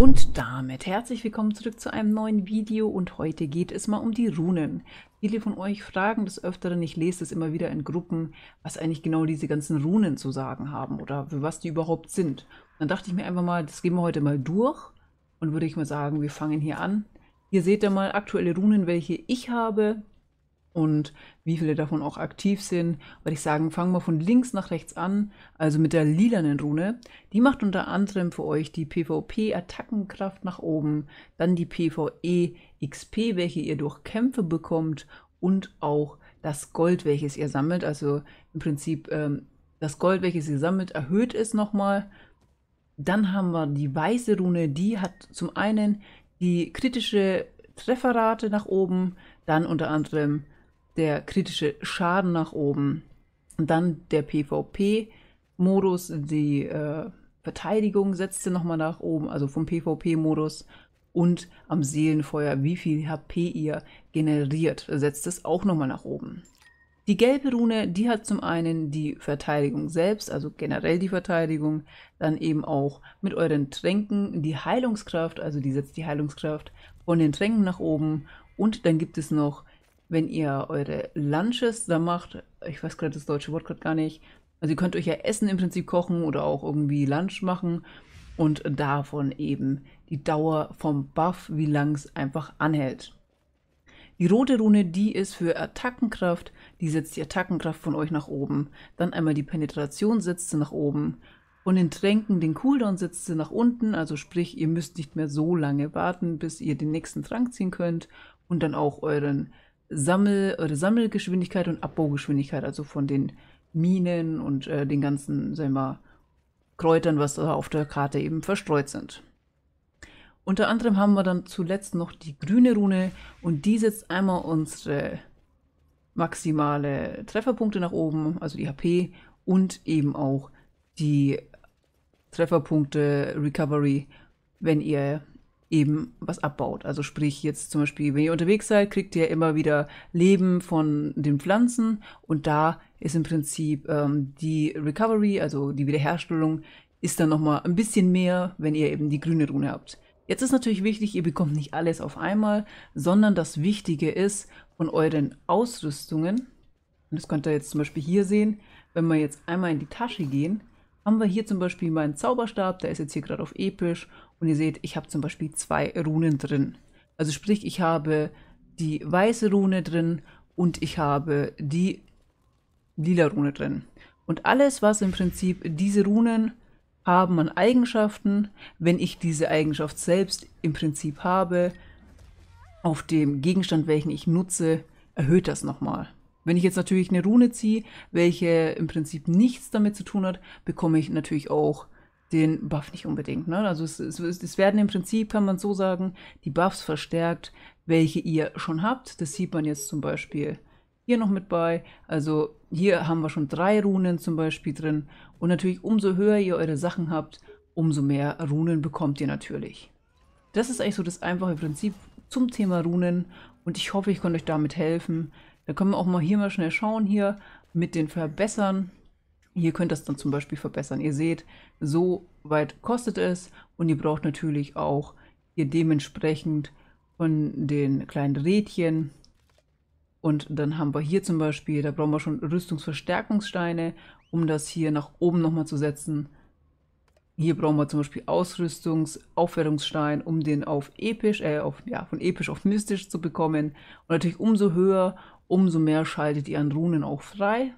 Und damit herzlich willkommen zurück zu einem neuen Video und heute geht es mal um die Runen. Viele von euch fragen des Öfteren, ich lese es immer wieder in Gruppen, was eigentlich genau diese ganzen Runen zu sagen haben oder für was die überhaupt sind. Dann dachte ich mir einfach mal, das gehen wir heute mal durch und würde ich mal sagen, wir fangen hier an. Hier seht ihr mal aktuelle Runen, welche ich habe und wie viele davon auch aktiv sind, würde ich sagen, fangen wir von links nach rechts an, also mit der lilanen Rune. Die macht unter anderem für euch die PvP-Attackenkraft nach oben, dann die PvE-XP, e welche ihr durch Kämpfe bekommt und auch das Gold, welches ihr sammelt. Also im Prinzip ähm, das Gold, welches ihr sammelt, erhöht es nochmal. Dann haben wir die weiße Rune, die hat zum einen die kritische Trefferrate nach oben, dann unter anderem der kritische Schaden nach oben, dann der PvP-Modus, die äh, Verteidigung ihr nochmal nach oben, also vom PvP-Modus und am Seelenfeuer, wie viel HP ihr generiert, setzt es auch nochmal nach oben. Die gelbe Rune, die hat zum einen die Verteidigung selbst, also generell die Verteidigung, dann eben auch mit euren Tränken die Heilungskraft, also die setzt die Heilungskraft von den Tränken nach oben und dann gibt es noch wenn ihr eure Lunches da macht, ich weiß gerade das deutsche Wort gerade gar nicht, also ihr könnt euch ja Essen im Prinzip kochen oder auch irgendwie Lunch machen und davon eben die Dauer vom Buff, wie lang es einfach anhält. Die rote Rune, die ist für Attackenkraft, die setzt die Attackenkraft von euch nach oben. Dann einmal die Penetration setzt sie nach oben. Von den Tränken den Cooldown setzt sie nach unten, also sprich, ihr müsst nicht mehr so lange warten, bis ihr den nächsten Trank ziehen könnt und dann auch euren Sammel- oder Sammelgeschwindigkeit und Abbaugeschwindigkeit, also von den Minen und äh, den ganzen, sagen wir Kräutern, was da auf der Karte eben verstreut sind. Unter anderem haben wir dann zuletzt noch die grüne Rune und die setzt einmal unsere maximale Trefferpunkte nach oben, also die HP und eben auch die Trefferpunkte Recovery, wenn ihr eben was abbaut. Also sprich jetzt zum Beispiel, wenn ihr unterwegs seid, kriegt ihr immer wieder Leben von den Pflanzen und da ist im Prinzip ähm, die Recovery, also die Wiederherstellung, ist dann nochmal ein bisschen mehr, wenn ihr eben die grüne Rune habt. Jetzt ist natürlich wichtig, ihr bekommt nicht alles auf einmal, sondern das Wichtige ist von euren Ausrüstungen, und das könnt ihr jetzt zum Beispiel hier sehen, wenn wir jetzt einmal in die Tasche gehen, haben wir hier zum Beispiel meinen Zauberstab, der ist jetzt hier gerade auf episch und ihr seht, ich habe zum Beispiel zwei Runen drin. Also sprich, ich habe die weiße Rune drin und ich habe die lila Rune drin. Und alles, was im Prinzip diese Runen haben an Eigenschaften, wenn ich diese Eigenschaft selbst im Prinzip habe, auf dem Gegenstand, welchen ich nutze, erhöht das nochmal. Wenn ich jetzt natürlich eine Rune ziehe, welche im Prinzip nichts damit zu tun hat, bekomme ich natürlich auch den Buff nicht unbedingt. Ne? Also es, es, es, werden im Prinzip, kann man so sagen, die Buffs verstärkt, welche ihr schon habt. Das sieht man jetzt zum Beispiel hier noch mit bei. Also hier haben wir schon drei Runen zum Beispiel drin. Und natürlich umso höher ihr eure Sachen habt, umso mehr Runen bekommt ihr natürlich. Das ist eigentlich so das einfache Prinzip zum Thema Runen. Und ich hoffe, ich konnte euch damit helfen. Da können wir auch mal hier mal schnell schauen, hier mit den Verbessern. Ihr könnt das dann zum Beispiel verbessern. Ihr seht, so weit kostet es und ihr braucht natürlich auch hier dementsprechend von den kleinen Rädchen. Und dann haben wir hier zum Beispiel, da brauchen wir schon Rüstungsverstärkungssteine, um das hier nach oben nochmal zu setzen. Hier brauchen wir zum Beispiel Ausrüstungsaufwertungsstein, um den auf episch, äh, auf, ja, von episch auf mystisch zu bekommen. Und natürlich umso höher, umso mehr schaltet ihr an Runen auch frei.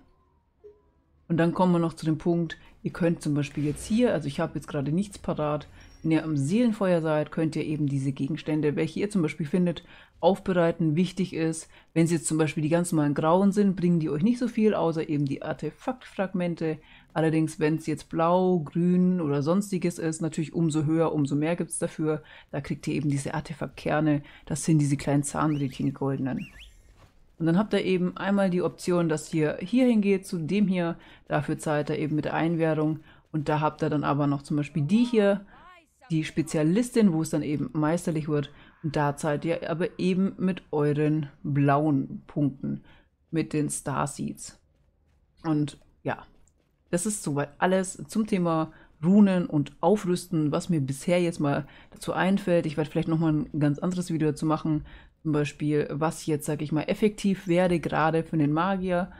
Und dann kommen wir noch zu dem Punkt, ihr könnt zum Beispiel jetzt hier, also ich habe jetzt gerade nichts parat, wenn ihr am Seelenfeuer seid, könnt ihr eben diese Gegenstände, welche ihr zum Beispiel findet, aufbereiten. Wichtig ist, wenn es jetzt zum Beispiel die ganz normalen Grauen sind, bringen die euch nicht so viel, außer eben die Artefaktfragmente. Allerdings, wenn es jetzt blau, grün oder sonstiges ist, natürlich umso höher, umso mehr gibt es dafür. Da kriegt ihr eben diese Artefaktkerne. Das sind diese kleinen Zahnrädchen, die goldenen. Und dann habt ihr eben einmal die Option, dass ihr hier hingeht zu dem hier. Dafür zahlt ihr eben mit der Einwährung. Und da habt ihr dann aber noch zum Beispiel die hier, die Spezialistin, wo es dann eben meisterlich wird. Und da zahlt ihr aber eben mit euren blauen Punkten, mit den Star Und ja, das ist soweit alles zum Thema Runen und Aufrüsten, was mir bisher jetzt mal dazu einfällt. Ich werde vielleicht nochmal ein ganz anderes Video dazu machen, zum Beispiel, was jetzt, sag ich mal, effektiv werde, gerade für den Magier.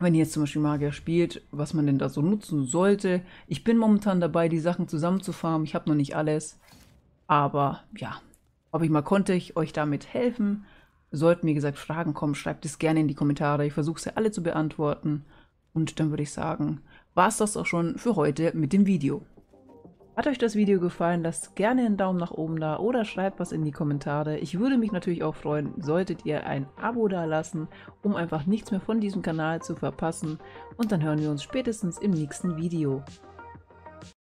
Wenn jetzt zum Beispiel Magier spielt, was man denn da so nutzen sollte. Ich bin momentan dabei, die Sachen zusammenzufarmen. Ich habe noch nicht alles. Aber ja, hoffe ich mal, konnte ich euch damit helfen. Sollten, wie gesagt, Fragen kommen, schreibt es gerne in die Kommentare. Ich versuche sie alle zu beantworten. Und dann würde ich sagen, war es das auch schon für heute mit dem Video. Hat euch das Video gefallen, lasst gerne einen Daumen nach oben da oder schreibt was in die Kommentare. Ich würde mich natürlich auch freuen, solltet ihr ein Abo da lassen, um einfach nichts mehr von diesem Kanal zu verpassen. Und dann hören wir uns spätestens im nächsten Video.